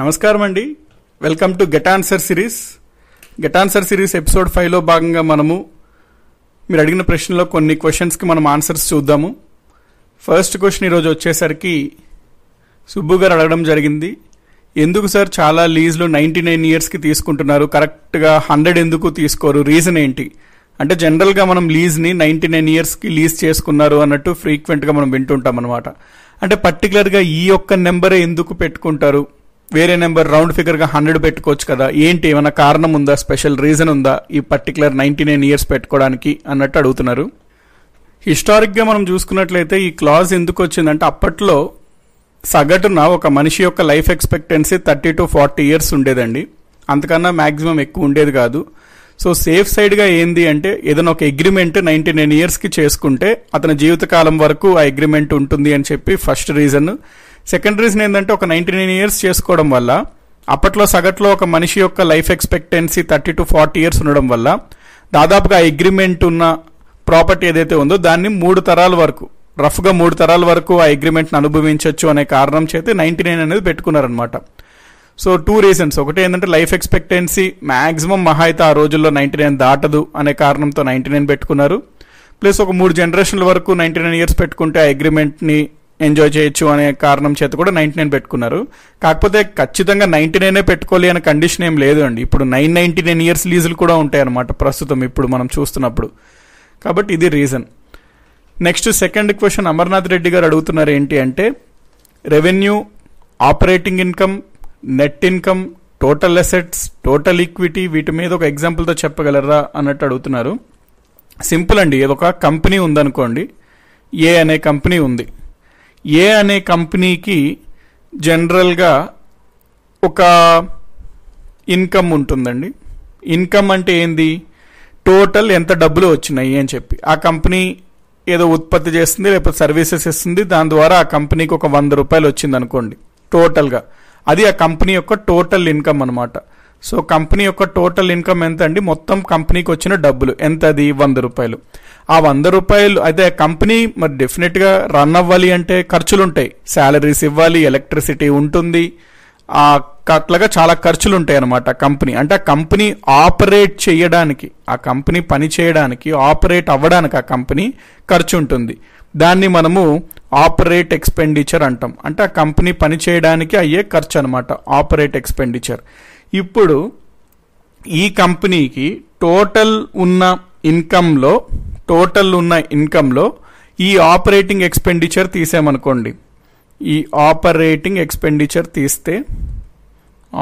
నమస్కారం అండి welcome to get answer series get answer series episode ఫైవ్లో భాగంగా మనము మీరు అడిగిన ప్రశ్నలో కొన్ని క్వశ్చన్స్కి మనం ఆన్సర్స్ చూద్దాము ఫస్ట్ క్వశ్చన్ ఈరోజు వచ్చేసరికి సుబ్బు గారు అడగడం జరిగింది ఎందుకు సార్ చాలా లీజ్లు నైంటీ నైన్ ఇయర్స్కి తీసుకుంటున్నారు కరెక్ట్గా హండ్రెడ్ ఎందుకు తీసుకోరు రీజన్ ఏంటి అంటే జనరల్గా మనం లీజ్ని నైంటీ నైన్ ఇయర్స్కి లీజ్ చేసుకున్నారు అన్నట్టు ఫ్రీక్వెంట్గా మనం వింటుంటాం అనమాట అంటే పర్టికులర్గా ఈ యొక్క నెంబరే ఎందుకు పెట్టుకుంటారు వేరే నెంబర్ రౌండ్ ఫిగర్గా హండ్రెడ్ పెట్టుకోవచ్చు కదా ఏంటి ఏమైనా కారణం ఉందా స్పెషల్ రీజన్ ఉందా ఈ పర్టికులర్ నైంటీ నైన్ ఇయర్స్ పెట్టుకోవడానికి అన్నట్టు అడుగుతున్నారు హిస్టారిక్గా మనం చూసుకున్నట్లయితే ఈ క్లాజ్ ఎందుకు వచ్చిందంటే అప్పట్లో సగటున ఒక మనిషి యొక్క life expectancy thirty to forty years ఉండేదండి అంతకన్నా మ్యాక్సిమం ఎక్కువ ఉండేది కాదు సో సేఫ్ సైడ్గా ఏంది అంటే ఏదైనా ఒక అగ్రిమెంట్ నైన్టీ నైన్ ఇయర్స్కి చేసుకుంటే అతని జీవితకాలం వరకు ఆ అగ్రిమెంట్ ఉంటుంది అని చెప్పి ఫస్ట్ రీజన్ రీజన్ ఏంటంటే ఒక నైన్టీ నైన్ ఇయర్స్ చేసుకోవడం వల్ల అప్పట్లో సగట్లో ఒక మనిషి యొక్క life expectancy thirty to forty years ఉండడం వల్ల దాదాపుగా అగ్రిమెంట్ ఉన్న ప్రాపర్టీ ఏదైతే ఉందో దాన్ని మూడు తరాల వరకు రఫ్గా మూడు తరాల వరకు ఆ అగ్రిమెంట్ని అనుభవించవచ్చు అనే కారణం చేతి నైన్టీ నైన్ అనేది పెట్టుకున్నారనమాట సో టూ రీజన్స్ ఒకటి ఏంటంటే లైఫ్ ఎక్స్పెక్టెన్సీ మ్యాక్సిమం మహా అయితే ఆ రోజుల్లో నైంటీ నైన్ దాటదు అనే కారణంతో నైంటీ నైన్ పెట్టుకున్నారు ప్లస్ ఒక మూడు జనరేషన్ల వరకు నైన్టీ నైన్ ఇయర్స్ పెట్టుకుంటే ఆ అగ్రిమెంట్ని ఎంజాయ్ చేయొచ్చు అనే కారణం చేత కూడా నైంటీ నైన్ పెట్టుకున్నారు కాకపోతే ఖచ్చితంగా నైంటీ నైనే పెట్టుకోవాలి అనే కండిషన్ ఏం లేదు అండి ఇప్పుడు నైన్ నైంటీ నైన్ ఇయర్స్ లీజులు కూడా ఉంటాయి అనమాట ప్రస్తుతం ఇప్పుడు మనం చూస్తున్నప్పుడు కాబట్టి ఇది reason next second question Amarnath Reddy garu అడుగుతున్నారు ఏంటి అంటే revenue operating income net income total assets total equity వీటి మీద ఒక ఎగ్జాంపుల్తో చెప్పగలరా అన్నట్టు అడుగుతున్నారు సింపుల్ అండి ఏదొక కంపెనీ ఉందనుకోండి ఏ అనే కంపెనీ ఉంది ఏ అనే కంపెనీకి జనరల్గా ఒక ఇన్కమ్ ఉంటుందండి ఇన్కమ్ అంటే ఏంది టోటల్ ఎంత డబ్బులు వచ్చినాయి అని చెప్పి ఆ కంపెనీ ఏదో ఉత్పత్తి చేస్తుంది లేకపోతే సర్వీసెస్ ఇస్తుంది దాని ద్వారా ఆ కంపెనీకి ఒక వంద రూపాయలు వచ్చింది అనుకోండి టోటల్గా అది ఆ కంపెనీ యొక్క టోటల్ ఇన్కమ్ అనమాట సో కంపెనీ యొక్క టోటల్ ఇన్కమ్ ఎంత అండి మొత్తం కంపెనీకి వచ్చిన డబ్బులు ఎంత అది వంద రూపాయలు ఆ వంద రూపాయలు అయితే కంపెనీ మరి డెఫినెట్గా రన్ అవ్వాలి అంటే ఖర్చులు ఉంటాయి శాలరీస్ ఇవ్వాలి ఎలక్ట్రిసిటీ ఉంటుంది ఆ అట్లాగా చాలా ఖర్చులు ఉంటాయి అనమాట కంపెనీ అంటే ఆ కంపెనీ ఆపరేట్ చేయడానికి ఆ కంపెనీ పని చేయడానికి ఆపరేట్ అవ్వడానికి ఆ కంపెనీ ఖర్చు ఉంటుంది దాన్ని మనము ఆపరేట్ ఎక్స్పెండిచర్ అంటాం అంటే ఆ కంపెనీ పని చేయడానికి అయ్యే ఖర్చు అనమాట ఆపరేట్ ఎక్స్పెండిచర్ ఇప్పుడు ఈ కంపెనీకి టోటల్ ఉన్న ఇన్కంలో టోటల్ ఉన్న ఇన్కంలో ఈ ఆపరేటింగ్ ఎక్స్పెండిచర్ తీసామనుకోండి ఈ ఆపరేటింగ్ ఎక్స్పెండిచర్ తీస్తే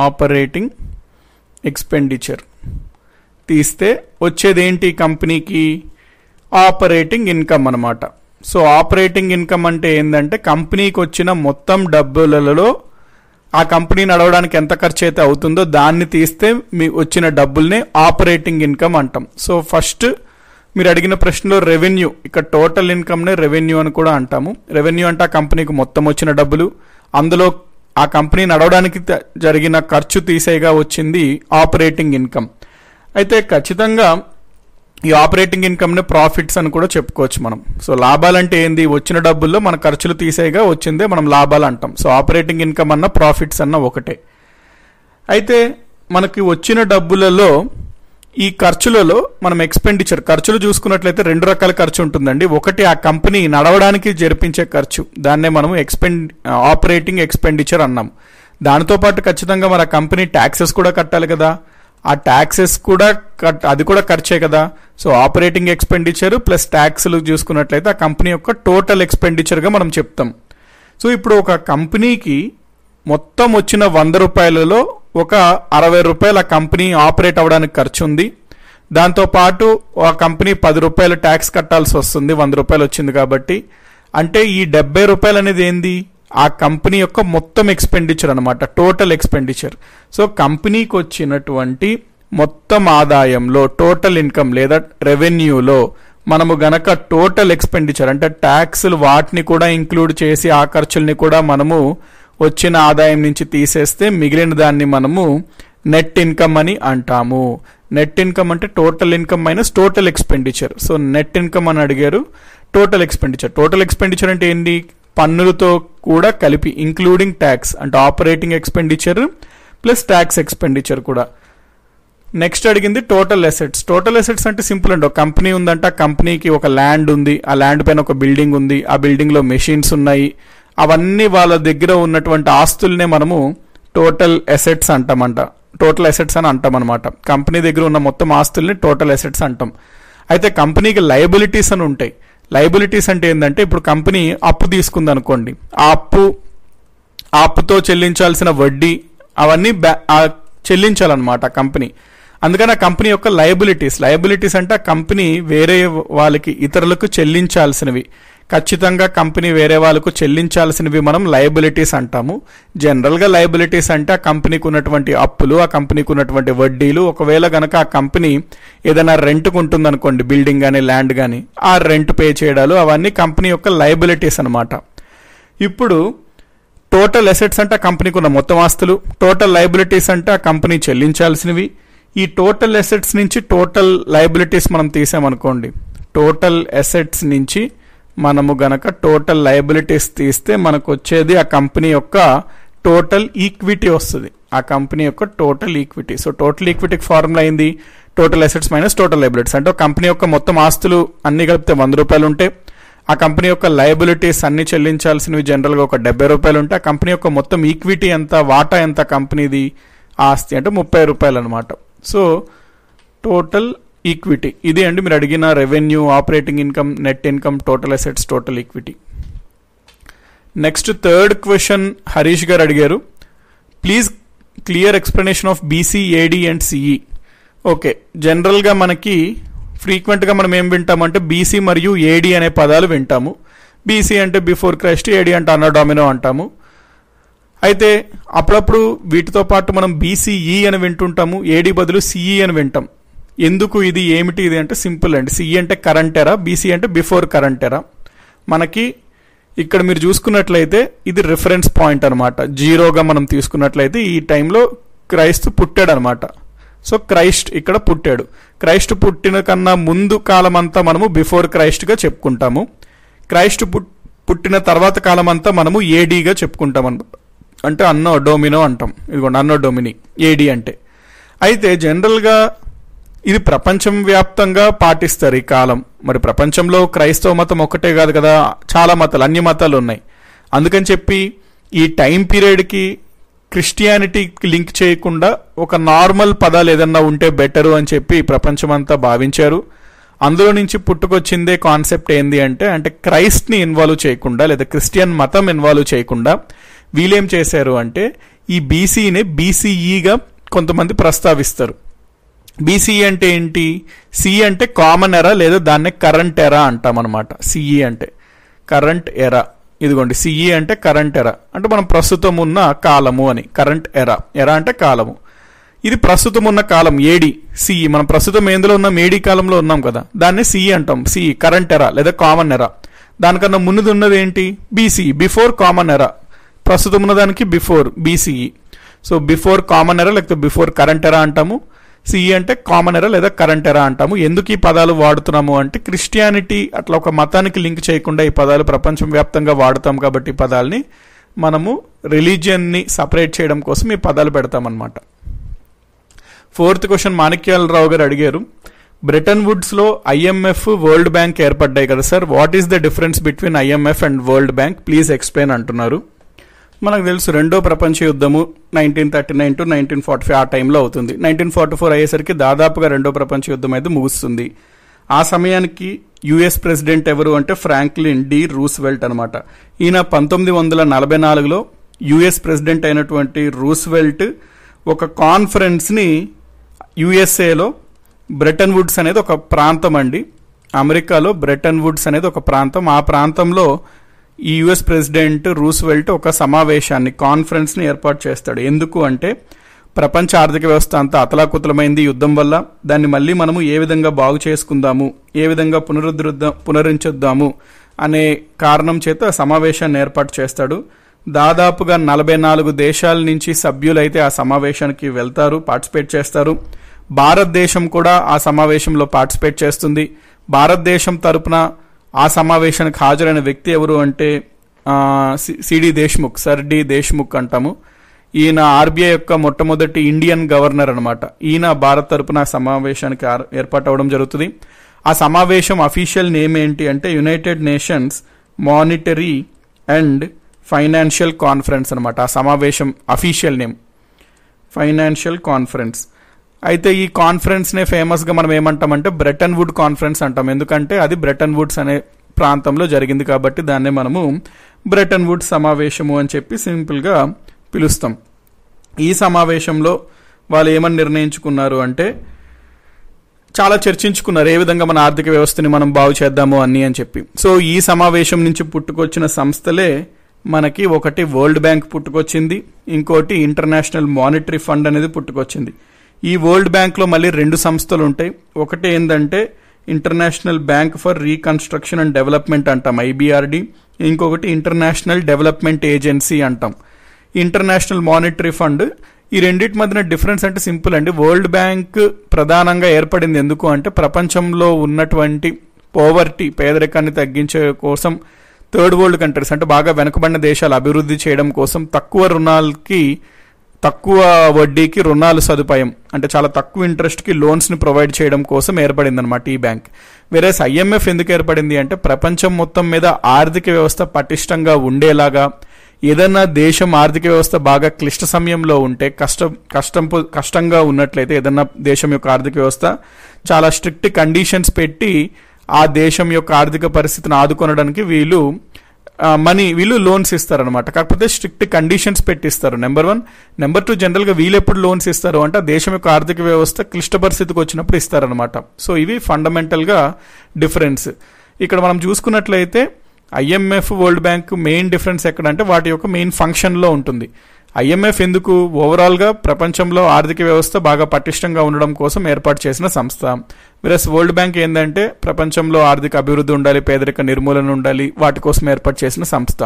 ఆపరేటింగ్ ఎక్స్పెండిచర్ తీస్తే వచ్చేదేంటి కంపెనీకి ఆపరేటింగ్ ఇన్కమ్ అనమాట సో ఆపరేటింగ్ ఇన్కమ్ అంటే ఏంటంటే కంపెనీకి వచ్చిన మొత్తం డబ్బులలో ఆ కంపెనీ నడవడానికి ఎంత ఖర్చు అయితే అవుతుందో దాన్ని తీస్తే మీ వచ్చిన డబ్బుల్ని ఆపరేటింగ్ ఇన్కమ్ అంటాం సో ఫస్ట్ మీరు అడిగిన ప్రశ్నలో రెవెన్యూ ఇక్కడ టోటల్ ఇన్కమ్నే రెవెన్యూ అని కూడా అంటాము రెవెన్యూ అంటే ఆ కంపెనీకి మొత్తం వచ్చిన డబ్బులు అందులో ఆ కంపెనీ నడవడానికి జరిగిన ఖర్చు తీసేగా వచ్చింది ఆపరేటింగ్ ఇన్కమ్ అయితే ఖచ్చితంగా ఈ ఆపరేటింగ్ ఇన్కమ్ని ప్రాఫిట్స్ అని కూడా చెప్పుకోవచ్చు మనం సో లాభాలు అంటే ఏంది వచ్చిన డబ్బుల్లో మన ఖర్చులు తీసేగా వచ్చిందే మనం లాభాలు అంటాం సో ఆపరేటింగ్ ఇన్కమ్ అన్న ప్రాఫిట్స్ అన్న ఒకటే అయితే మనకి వచ్చిన డబ్బులలో ఈ ఖర్చులలో మనం ఎక్స్పెండిచర్ ఖర్చులు చూసుకున్నట్లయితే రెండు రకాల ఖర్చు ఉంటుందండి ఒకటి ఆ కంపెనీ నడవడానికి జరిపించే ఖర్చు దాన్నే మనం ఎక్స్పెండ్ ఆపరేటింగ్ ఎక్స్పెండిచర్ అన్నాం దానితో పాటు ఖచ్చితంగా మన కంపెనీ ట్యాక్సెస్ కూడా కట్టాలి కదా ఆ ట్యాక్సెస్ కూడా అది కూడా ఖర్చే కదా సో ఆపరేటింగ్ ఎక్స్పెండిచర్ ప్లస్ ట్యాక్స్లు చూసుకున్నట్లయితే ఆ కంపెనీ యొక్క టోటల్ ఎక్స్పెండిచర్గా మనం చెప్తాం సో ఇప్పుడు ఒక కంపెనీకి మొత్తం వచ్చిన వంద రూపాయలలో ఒక అరవై రూపాయలు ఆ కంపెనీ ఆపరేట్ అవ్వడానికి ఖర్చు ఉంది దాంతోపాటు ఆ కంపెనీ పది రూపాయలు ట్యాక్స్ కట్టాల్సి వస్తుంది వంద రూపాయలు వచ్చింది కాబట్టి అంటే ఈ డెబ్బై రూపాయలు అనేది ఏంది ఆ కంపెనీ యొక్క మొత్తం ఎక్స్పెండిచర్ అనమాట టోటల్ ఎక్స్పెండిచర్ సో కంపెనీకి వచ్చినటువంటి మొత్తం ఆదాయంలో టోటల్ ఇన్కమ్ లేదా రెవెన్యూలో మనము గనక టోటల్ ఎక్స్పెండిచర్ అంటే ట్యాక్స్లు వాటిని కూడా ఇంక్లూడ్ చేసి ఆ ఖర్చుల్ని కూడా మనము వచ్చిన ఆదాయం నుంచి తీసేస్తే మిగిలిన దాన్ని మనము నెట్ ఇన్కమ్ అని అంటాము నెట్ ఇన్కమ్ అంటే total income minus total expenditure so net income అని అడిగారు టోటల్ ఎక్స్పెండిచర్ టోటల్ ఎక్స్పెండిచర్ అంటే ఏంటి పన్నులతో కూడా కలిపి ఇంక్లూడింగ్ ట్యాక్స్ అంటే operating expenditure plus tax expenditure కూడా నెక్స్ట్ అడిగింది టోటల్ ఎసెట్స్ టోటల్ ఎసెట్స్ అంటే సింపుల్ అండి ఒక కంపెనీ ఉందంట ఆ కంపెనీకి ఒక ల్యాండ్ ఉంది ఆ ల్యాండ్ పైన ఒక బిల్డింగ్ ఉంది ఆ బిల్డింగ్లో మెషిన్స్ ఉన్నాయి అవన్నీ వాళ్ళ దగ్గర ఉన్నటువంటి ఆస్తుల్నే మనము టోటల్ ఎసెట్స్ అంటామంట టోటల్ ఎసెట్స్ అని అంటాం అనమాట కంపెనీ దగ్గర ఉన్న మొత్తం ఆస్తుల్ని టోటల్ ఎసెట్స్ అంటాం అయితే కంపెనీకి లయబిలిటీస్ అని ఉంటాయి లైబిలిటీస్ అంటే ఏంటంటే ఇప్పుడు కంపెనీ అప్పు తీసుకుంది అనుకోండి ఆ అప్పు ఆ అప్పుతో చెల్లించాల్సిన వడ్డీ అవన్నీ చెల్లించాలన్నమాట కంపెనీ అందుకని ఆ కంపెనీ యొక్క లయబిలిటీస్ లయబిలిటీస్ అంటే ఆ కంపెనీ వేరే వాళ్ళకి ఇతరులకు చెల్లించాల్సినవి ఖచ్చితంగా కంపెనీ వేరే వాళ్ళకు చెల్లించాల్సినవి మనం లయబిలిటీస్ అంటాము జనరల్గా లయబిలిటీస్ అంటే ఆ కంపెనీకి ఉన్నటువంటి అప్పులు ఆ కంపెనీకి ఉన్నటువంటి వడ్డీలు ఒకవేళ గనక ఆ కంపెనీ ఏదైనా రెంట్కు ఉంటుందనుకోండి బిల్డింగ్ కానీ ల్యాండ్ కానీ ఆ రెంట్ పే చేయడాలు అవన్నీ కంపెనీ యొక్క లయబిలిటీస్ అనమాట ఇప్పుడు టోటల్ అసెట్స్ అంటే ఆ కంపెనీకి ఉన్న మొత్తం ఆస్తులు టోటల్ లయబిలిటీస్ అంటే ఆ కంపెనీ చెల్లించాల్సినవి ఈ టోటల్ అసెట్స్ నుంచి టోటల్ లయబిలిటీస్ మనం తీసామనుకోండి టోటల్ అసెట్స్ నుంచి మనము గనక టోటల్ లయబిలిటీస్ తీస్తే మనకు వచ్చేది ఆ కంపెనీ యొక్క టోటల్ ఈక్విటీ వస్తుంది ఆ కంపెనీ యొక్క టోటల్ ఈక్విటీ సో టోటల్ ఈక్విటీకి ఫార్ములా అయింది total assets minus total liabilities అంటే కంపెనీ యొక్క మొత్తం ఆస్తులు అన్ని కలిపితే వంద రూపాయలు ఉంటే ఆ కంపెనీ యొక్క లయబిలిటీస్ అన్ని చెల్లించాల్సినవి జనరల్గా ఒక డెబ్బై రూపాయలు ఉంటే ఆ కంపెనీ యొక్క మొత్తం ఈక్విటీ ఎంత వాటా ఎంత కంపెనీది ఆస్తి అంటే ముప్పై రూపాయలు అనమాట సో టోటల్ ఈక్విటీ ఇది అండి మీరు అడిగిన revenue operating income net income total assets total equity next third question Harish garu అడిగారు please clear explanation of BC AD and CE okay జనరల్గా మనకి ఫ్రీక్వెంట్గా మనం ఏం వింటామంటే బీసీ మరియు ఏడి అనే పదాలు వింటాము బీసీ అంటే బిఫోర్ క్రైస్ట్ ఏడి అంటే అన్నడామినో అంటాము అయితే అప్పుడప్పుడు వీటితో పాటు మనం బీసీఈ e అని వింటుంటాము ఏడి బదులు సిఈ e అని వింటాం ఎందుకు ఇది ఏమిటి ఇది అంటే సింపుల్ అండి సిఈ అంటే కరెంట్ ఎరా బీసీ అంటే బిఫోర్ కరెంట్ ఎరా మనకి ఇక్కడ మీరు చూసుకున్నట్లయితే ఇది రిఫరెన్స్ పాయింట్ అనమాట జీరోగా మనం తీసుకున్నట్లయితే ఈ టైంలో క్రైస్తు పుట్టాడు అనమాట సో క్రైస్ట్ ఇక్కడ పుట్టాడు క్రైస్ట్ పుట్టిన కన్నా ముందు కాలం అంతా మనము బిఫోర్ క్రైస్ట్గా చెప్పుకుంటాము క్రైస్ట్ పుట్టిన తర్వాత కాలం అంతా మనము ఏడీగా చెప్పుకుంటాం అనమాట అంటే అన్నో డోమినో అంటాం ఇదిగోండి అన్నో డొమిని ఏడీ అంటే అయితే జనరల్గా ఇది ప్రపంచం వ్యాప్తంగా పాటిస్తారు ఈ కాలం మరి ప్రపంచంలో క్రైస్తవ మతం ఒక్కటే కాదు కదా చాలా మతాలు అన్ని మతాలు ఉన్నాయి అందుకని చెప్పి ఈ టైం పీరియడ్కి క్రిస్టియానిటీకి లింక్ చేయకుండా ఒక నార్మల్ పదాలు ఏదన్నా ఉంటే బెటరు అని చెప్పి ప్రపంచమంతా భావించారు అందులో నుంచి పుట్టుకొచ్చిందే కాన్సెప్ట్ ఏంది అంటే అంటే క్రైస్ట్ని ఇన్వాల్వ్ చేయకుండా లేదా క్రిస్టియన్ మతం ఇన్వాల్వ్ చేయకుండా వీళ్ళేం చేశారు అంటే ఈ బీసీని బీసీఈగా కొంతమంది ప్రస్తావిస్తారు బీసీ e అంటే ఏంటి సి e అంటే కామన్ ఎరా లేదా దాన్నే కరెంట్ ఎరా అంటాం అనమాట సిఈ e అంటే కరెంట్ ఎరా ఇదిగోండి సిఈ అంటే కరెంట్ ఎరా అంటే మనం ప్రస్తుతం ఉన్న కాలము అని కరెంట్ ఎరా ఎరా అంటే కాలము ఇది ప్రస్తుతం ఉన్న కాలం ఏడి సిఈ మనం ప్రస్తుతం ఏందులో ఉన్నాం ఏడి కాలంలో ఉన్నాం కదా దాన్ని సిఈ అంటాం సిఈ కరెంట్ ఎరా లేదా కామన్ ఎరా దానికన్నా ముందు ఉన్నది ఏంటి బీసీ బిఫోర్ కామన్ ఎరా ప్రస్తుతం ఉన్న దానికి before BCE so before common era లేకపోతే బిఫోర్ కరెంట్ ఎరా అంటాము సిఈ అంటే కామన్ ఎరా లేదా కరెంట్ ఎరా అంటాము ఎందుకు ఈ పదాలు వాడుతున్నాము అంటే క్రిస్టియానిటీ అట్లా ఒక మతానికి లింక్ చేయకుండా ఈ పదాలు ప్రపంచవ్యాప్తంగా వాడుతాం కాబట్టి ఈ పదాలని మనము రిలీజియన్ని సపరేట్ చేయడం కోసం ఈ పదాలు పెడతామన్నమాట ఫోర్త్ క్వశ్చన్ మాణిక్యాలరావు గారు అడిగారు బ్రిటన్ వుడ్స్లో ఐఎంఎఫ్ వరల్డ్ బ్యాంక్ ఏర్పడ్డాయి కదా sir what is the difference between IMF and world bank please explain అంటున్నారు మనకు తెలుసు రెండో ప్రపంచ యుద్ధము nineteen thirty nine to nineteen forty five ఆ టైంలో అవుతుంది నైన్టీన్ ఫార్టీ ఫోర్ అయ్యేసరికి దాదాపుగా రెండో ప్రపంచ యుద్ధం అయితే ముగుస్తుంది ఆ సమయానికి యుఎస్ ప్రెసిడెంట్ ఎవరు అంటే ఫ్రాంక్లిన్ డి రూస్వెల్ట్ అనమాట ఈయన పంతొమ్మిది వందల నలభై నాలుగులో యుఎస్ ప్రెసిడెంట్ అయినటువంటి రూస్వెల్ట్ ఒక కాన్ఫరెన్స్ని యుఎస్ఏలో బ్రెటన్ వుడ్స్ అనేది ఒక ప్రాంతం అండి అమెరికాలో బ్రెటన్ వుడ్స్ అనేది ఒక ప్రాంతం ఆ ప్రాంతంలో ఈ యుఎస్ ప్రెసిడెంట్ రూస్వెల్ట్ ఒక సమావేశాన్ని కాన్ఫరెన్స్ని ఏర్పాటు చేస్తాడు ఎందుకు అంటే ప్రపంచ ఆర్థిక వ్యవస్థ అంతా అతలాకుతలమైంది యుద్ధం వల్ల దాన్ని మళ్ళీ మనము ఏ విధంగా బాగు చేసుకుందాము ఏ విధంగా పునరుద్ధృద్దా పునరుద్ధరించుద్దాము అనే కారణం చేత సమావేశాన్ని ఏర్పాటు చేస్తాడు దాదాపుగా నలభై నాలుగు దేశాల నుంచి సభ్యులైతే ఆ సమావేశానికి వెళ్తారు పార్టిసిపేట్ చేస్తారు భారతదేశం కూడా ఆ సమావేశంలో పార్టిసిపేట్ చేస్తుంది భారతదేశం తరపున ఆ సమావేశానికి హాజరైన వ్యక్తి ఎవరు అంటే CD Deshmukh sir D Deshmukh అంటాము ఈయన ఆర్బీఐ యొక్క మొట్టమొదటి ఇండియన్ గవర్నర్ అనమాట ఈయన భారత్ తరపున సమావేశానికి ఏర్పాటు అవడం జరుగుతుంది ఆ సమావేశం అఫీషియల్ నేమ్ ఏంటి అంటే United Nations monetary and financial conference అనమాట ఆ సమావేశం అఫీషియల్ నేమ్ ఫైనాన్షియల్ కాన్ఫరెన్స్ అయితే ఈ కాన్ఫరెన్స్నే ఫేమస్గా మనం ఏమంటామంటే బ్రెటన్ వుడ్ కాన్ఫరెన్స్ అంటాం ఎందుకంటే అది బ్రెటన్ వుడ్స్ అనే ప్రాంతంలో జరిగింది కాబట్టి దాన్నే మనము బ్రెటన్ వుడ్ సమావేశము అని చెప్పి సింపుల్గా పిలుస్తాం ఈ సమావేశంలో వాళ్ళు ఏమని నిర్ణయించుకున్నారు అంటే చాలా చర్చించుకున్నారు ఏ విధంగా మన ఆర్థిక వ్యవస్థని మనం బాగు చేద్దాము అన్ని అని చెప్పి సో ఈ సమావేశం నుంచి పుట్టుకొచ్చిన సంస్థలే మనకి ఒకటి వరల్డ్ బ్యాంక్ పుట్టుకొచ్చింది ఇంకోటి ఇంటర్నేషనల్ మానిటరీ ఫండ్ అనేది పుట్టుకొచ్చింది ఈ వరల్డ్ బ్యాంక్లో మళ్ళీ రెండు సంస్థలు ఉంటాయి ఒకటి ఏంటంటే international bank for reconstruction and development అంటాం ఐబీఆర్డి ఇంకొకటి ఇంటర్నేషనల్ డెవలప్మెంట్ ఏజెన్సీ అంటాం ఇంటర్నేషనల్ మానిటరీ ఫండ్ ఈ రెండింటి మధ్యన డిఫరెన్స్ అంటే సింపుల్ అండి వరల్డ్ బ్యాంక్ ప్రధానంగా ఏర్పడింది ఎందుకు అంటే ప్రపంచంలో ఉన్నటువంటి పోవర్టీ పేదరికాన్ని తగ్గించే కోసం థర్డ్ వరల్డ్ కంట్రీస్ అంటే బాగా వెనుకబడిన దేశాలు అభివృద్ధి చేయడం కోసం తక్కువ రుణాలకి తక్కువ వడ్డీకి రుణాలు సదుపాయం అంటే చాలా తక్కువ ఇంట్రెస్ట్కి లోన్స్ని ప్రొవైడ్ చేయడం కోసం ఏర్పడిందనమాట ఈ బ్యాంక్ వేరే ఐఎంఎఫ్ ఎందుకు ఏర్పడింది అంటే ప్రపంచం మొత్తం మీద ఆర్థిక వ్యవస్థ పటిష్టంగా ఉండేలాగా ఏదన్నా దేశం ఆర్థిక వ్యవస్థ బాగా క్లిష్ట సమయంలో ఉంటే కష్టం కష్టం కష్టంగా ఉన్నట్లయితే ఏదన్నా దేశం యొక్క ఆర్థిక వ్యవస్థ చాలా స్ట్రిక్ట్ కండిషన్స్ పెట్టి ఆ దేశం యొక్క ఆర్థిక పరిస్థితిని ఆదుకొనడానికి వీళ్ళు మనీ వీళ్ళు లోన్స్ ఇస్తారనమాట కాకపోతే స్ట్రిక్ట్ కండిషన్స్ పెట్టిస్తారు నెంబర్ వన్ నెంబర్ టూ జనరల్గా వీళ్ళు ఎప్పుడు లోన్స్ ఇస్తారు అంటే దేశం యొక్క ఆర్థిక వ్యవస్థ క్లిష్ట పరిస్థితికి వచ్చినప్పుడు ఇస్తారనమాట సో ఇవి ఫండమెంటల్గా డిఫరెన్స్ ఇక్కడ మనం చూసుకున్నట్లయితే IMF world bank main difference ఎక్కడంటే వాటి యొక్క మెయిన్ ఫంక్షన్లో ఉంటుంది ఐఎంఎఫ్ ఎందుకు ఓవరాల్గా ప్రపంచంలో ఆర్థిక వ్యవస్థ బాగా పటిష్టంగా ఉండడం కోసం ఏర్పాటు చేసిన సంస్థ విరస్ వరల్డ్ బ్యాంక్ ఏంటంటే ప్రపంచంలో ఆర్థిక అభివృద్ధి ఉండాలి పేదరిక నిర్మూలన ఉండాలి వాటి కోసం ఏర్పాటు చేసిన సంస్థ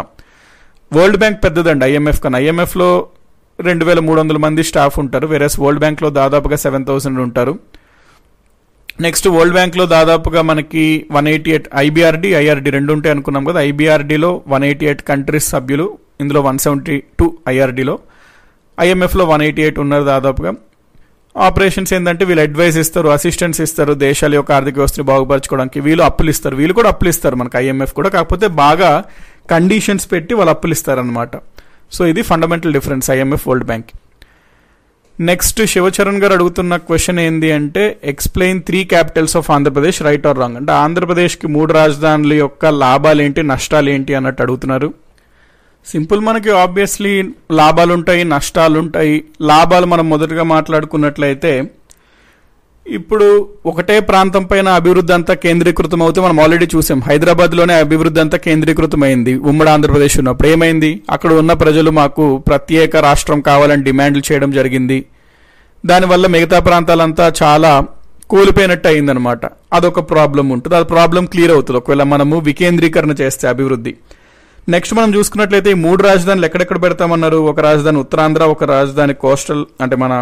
వరల్డ్ బ్యాంక్ పెద్దదండి ఐఎంఎఫ్ కన్నా ఐఎంఎఫ్లో రెండు వేల మూడు వందల మంది స్టాఫ్ ఉంటారు వేరేస్ వరల్డ్ బ్యాంక్లో దాదాపుగా సెవెన్ థౌసండ్ ఉంటారు నెక్స్ట్ వరల్డ్ బ్యాంక్లో దాదాపుగా మనకి one eighty eight IBRD IRD రెండు ఉంటాయి అనుకున్నాం కదా ఐబీఆర్డీలో వన్ ఎయిటీ ఎయిట్ కంట్రీస్ సభ్యులు ఇందులో వన్ సెవెంటీ టూ ఐఆర్డీలో ఐఎంఎఫ్లో వన్ ఎయిటీ ఎయిట్ ఉన్నారు దాదాపుగా ఆపరేషన్స్ ఏంటంటే వీళ్ళు అడ్వైస్ ఇస్తారు అసిస్టెన్స్ ఇస్తారు దేశాల యొక్క ఆర్థిక వ్యవస్థని బాగుపరచుకోవడానికి వీళ్ళు అప్పులు ఇస్తారు వీళ్ళు కూడా అప్పులు ఇస్తారు మనకు ఐఎంఎఫ్ కూడా కాకపోతే బాగా కండిషన్స్ పెట్టి వాళ్ళు అప్పులు ఇస్తారనమాట సో ఇది fundamental difference IMF world bank next Shivacharan garu అడుగుతున్న క్వశ్చన్ ఏంటి అంటే explain three capitals of Andhra Pradesh right or wrong అంటే ఆంధ్రప్రదేశ్కి మూడు రాజధానుల యొక్క లాభాలు ఏంటి నష్టాలు ఏంటి అన్నట్టు అడుగుతున్నారు సింపుల్ మనకి ఆబ్వియస్లీ లాభాలు ఉంటాయి నష్టాలు ఉంటాయి లాభాలు మనం మొదటగా మాట్లాడుకున్నట్లయితే ఇప్పుడు ఒకటే ప్రాంతం పైన అభివృద్ధి అంతా కేంద్రీకృతం అవుతే మనం ఆల్రెడీ చూసాం హైదరాబాద్లోనే అభివృద్ధి అంతా కేంద్రీకృతమైంది ఉమ్మడి ఆంధ్రప్రదేశ్ ఉన్నప్పుడు ఏమైంది అక్కడ ఉన్న ప్రజలు మాకు ప్రత్యేక రాష్ట్రం కావాలని డిమాండ్లు చేయడం జరిగింది దానివల్ల మిగతా ప్రాంతాలంతా చాలా కోల్పోయినట్టు అయిందనమాట అదొక ప్రాబ్లం ఉంటుంది అది ప్రాబ్లం క్లియర్ అవుతుంది ఒకవేళ మనము వికేంద్రీకరణ చేస్తే అభివృద్ధి నెక్స్ట్ మనం చూసుకున్నట్లయితే మూడు రాజధానులు ఎక్కడెక్కడ పెడతామన్నారు ఒక రాజధాని ఉత్తరాంధ్ర ఒక రాజధాని కోస్టల్ అంటే మన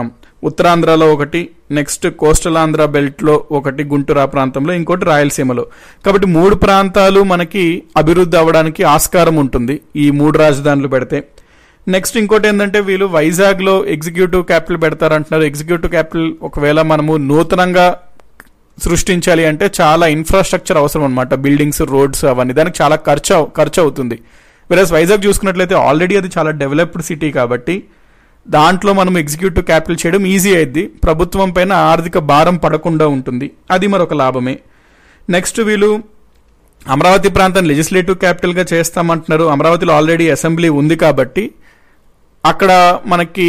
ఉత్తరాంధ్రలో ఒకటి నెక్స్ట్ కోస్టల్ ఆంధ్ర బెల్ట్లో ఒకటి గుంటూరు ఆ ప్రాంతంలో ఇంకోటి రాయలసీమలో కాబట్టి మూడు ప్రాంతాలు మనకి అభివృద్ధి అవ్వడానికి ఆస్కారం ఉంటుంది ఈ మూడు రాజధానులు పెడితే నెక్స్ట్ ఇంకోటి ఏంటంటే వీళ్ళు వైజాగ్లో ఎగ్జిక్యూటివ్ క్యాపిటల్ పెడతారంటున్నారు ఎగ్జిక్యూటివ్ క్యాపిటల్ ఒకవేళ మనము నూతనంగా సృష్టించాలి అంటే చాలా ఇన్ఫ్రాస్ట్రక్చర్ అవసరం అనమాట బిల్డింగ్స్ రోడ్స్ అవన్నీ దానికి చాలా ఖర్చు ఖర్చు అవుతుంది వేరే వైజాగ్ చూసుకున్నట్లయితే ఆల్రెడీ అది చాలా డెవలప్డ్ సిటీ కాబట్టి దాంట్లో మనం ఎగ్జిక్యూటివ్ క్యాపిటల్ చేయడం ఈజీ అయింది ప్రభుత్వం పైన ఆర్థిక భారం పడకుండా ఉంటుంది అది మరొక లాభమే నెక్స్ట్ వీళ్ళు అమరావతి ప్రాంతం లెజిస్లేటివ్ క్యాపిటల్గా చేస్తామంటున్నారు అమరావతిలో ఆల్రెడీ అసెంబ్లీ ఉంది కాబట్టి అక్కడ మనకి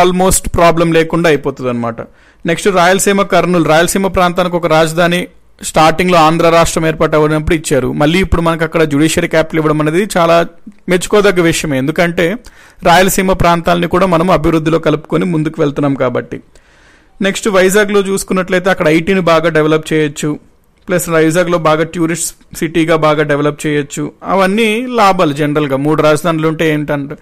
ఆల్మోస్ట్ ప్రాబ్లం లేకుండా అయిపోతుంది అనమాట నెక్స్ట్ రాయలసీమ కర్నూలు రాయలసీమ ప్రాంతానికి ఒక రాజధాని స్టార్టింగ్లో ఆంధ్ర రాష్ట్రం ఏర్పాటు అవ్వనప్పుడు ఇచ్చారు మళ్ళీ ఇప్పుడు మనకు అక్కడ జ్యుడిషియరీ క్యాపిటల్ ఇవ్వడం అనేది చాలా మెచ్చుకోదగ్గ విషయమే ఎందుకంటే రాయలసీమ ప్రాంతాలని కూడా మనం అభివృద్ధిలో కలుపుకొని ముందుకు వెళ్తున్నాం కాబట్టి నెక్స్ట్ వైజాగ్లో చూసుకున్నట్లయితే అక్కడ ఐటీని బాగా డెవలప్ చేయొచ్చు ప్లస్ వైజాగ్లో బాగా టూరిస్ట్ సిటీగా బాగా డెవలప్ చేయొచ్చు అవన్నీ లాభాలు జనరల్గా మూడు రాజధానులు ఉంటే ఏంటంటే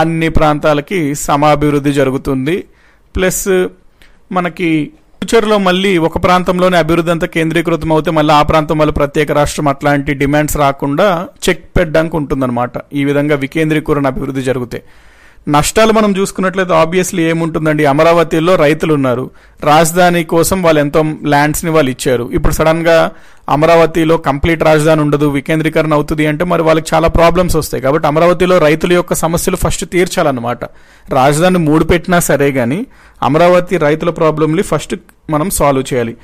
అన్ని ప్రాంతాలకి సమాభివృద్ధి జరుగుతుంది ప్లస్ మనకి ఫ్యూచర్లో మళ్ళీ ఒక ప్రాంతంలోనే అభివృద్ధి అంతా కేంద్రీకృతం అవుతే మళ్ళీ ఆ ప్రాంతం వల్ల ప్రత్యేక రాష్ట్రం అట్లాంటి డిమాండ్స్ రాకుండా చెక్ పెట్టడానికి ఉంటుందన్నమాట ఈ విధంగా వికేంద్రీకరణ అభివృద్ధి జరిగితే నష్టాలు మనం చూసుకున్నట్లయితే ఆబ్వియస్లీ ఏముంటుందండి అమరావతిలో రైతులు ఉన్నారు రాజధాని కోసం వాళ్ళు ఎంతో ల్యాండ్స్ని వాళ్ళు ఇచ్చారు ఇప్పుడు సడన్గా అమరావతిలో కంప్లీట్ రాజధాని ఉండదు వికేంద్రీకరణ అవుతుంది అంటే మరి వాళ్ళకి చాలా ప్రాబ్లమ్స్ వస్తాయి కాబట్టి అమరావతిలో రైతుల యొక్క సమస్యలు ఫస్ట్ తీర్చాలన్నమాట రాజధాని మూడు పెట్టినా సరే కానీ అమరావతి రైతుల ప్రాబ్లంని ఫస్ట్ మనం సాల్వ్ చేయాలి